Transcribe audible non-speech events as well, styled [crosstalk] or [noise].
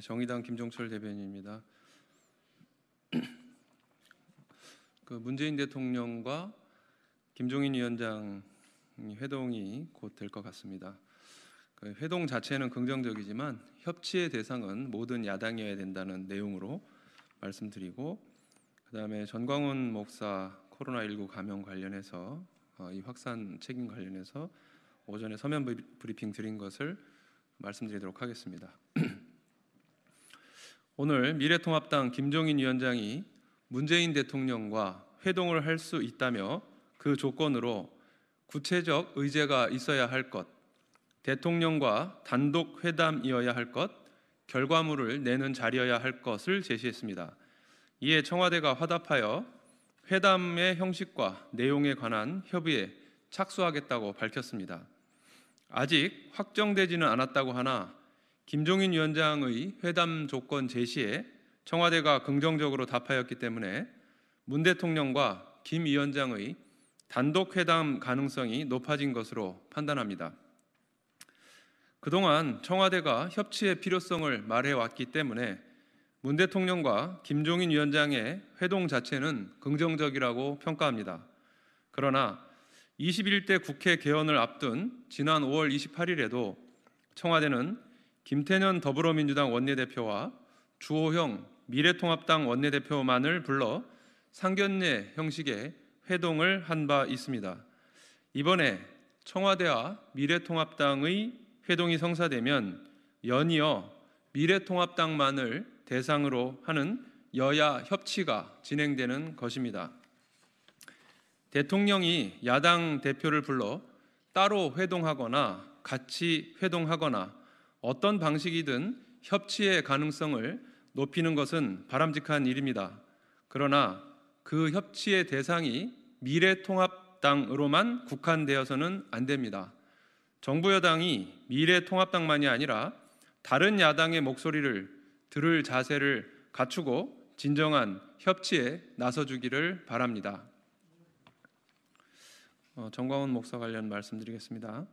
정의당 김종철 대변인입니다. [clears throat] 그 문재인 대통령과 김종인 위원장 회동이 곧 될 것 같습니다. 그 회동 자체는 긍정적이지만 협치의 대상은 모든 야당이어야 된다는 내용으로 말씀드리고 그다음에 전광훈 목사 코로나19 감염 관련해서 어, 이 확산 책임 관련해서 오전에 서면 브리핑 드린 것을 말씀드리도록 하겠습니다. [clears throat] 오늘 미래통합당 김종인 위원장이 문재인 대통령과 회동을 할 수 있다며 그 조건으로 구체적 의제가 있어야 할 것, 대통령과 단독 회담이어야 할 것, 결과물을 내는 자리여야 할 것을 제시했습니다. 이에 청와대가 화답하여 회담의 형식과 내용에 관한 협의에 착수하겠다고 밝혔습니다. 아직 확정되지는 않았다고 하나 김종인 위원장의 회담 조건 제시에 청와대가 긍정적으로 답하였기 때문에 문 대통령과 김 위원장의 단독 회담 가능성이 높아진 것으로 판단합니다. 그동안 청와대가 협치의 필요성을 말해왔기 때문에 문 대통령과 김종인 위원장의 회동 자체는 긍정적이라고 평가합니다. 그러나 21대 국회 개원을 앞둔 지난 5월 28일에도 청와대는 김태년 더불어민주당 원내대표와 주호형 미래통합당 원내대표만을 불러 상견례 형식의 회동을 한 바 있습니다. 이번에 청와대와 미래통합당의 회동이 성사되면 연이어 미래통합당만을 대상으로 하는 여야 협치가 진행되는 것입니다. 대통령이 야당 대표를 불러 따로 회동하거나 같이 회동하거나 어떤 방식이든 협치의 가능성을 높이는 것은 바람직한 일입니다. 그러나 그 협치의 대상이 미래통합당으로만 국한되어서는 안 됩니다. 정부 여당이 미래통합당만이 아니라 다른 야당의 목소리를 들을 자세를 갖추고 진정한 협치에 나서주기를 바랍니다. 어, 정광훈 목사 관련 말씀드리겠습니다.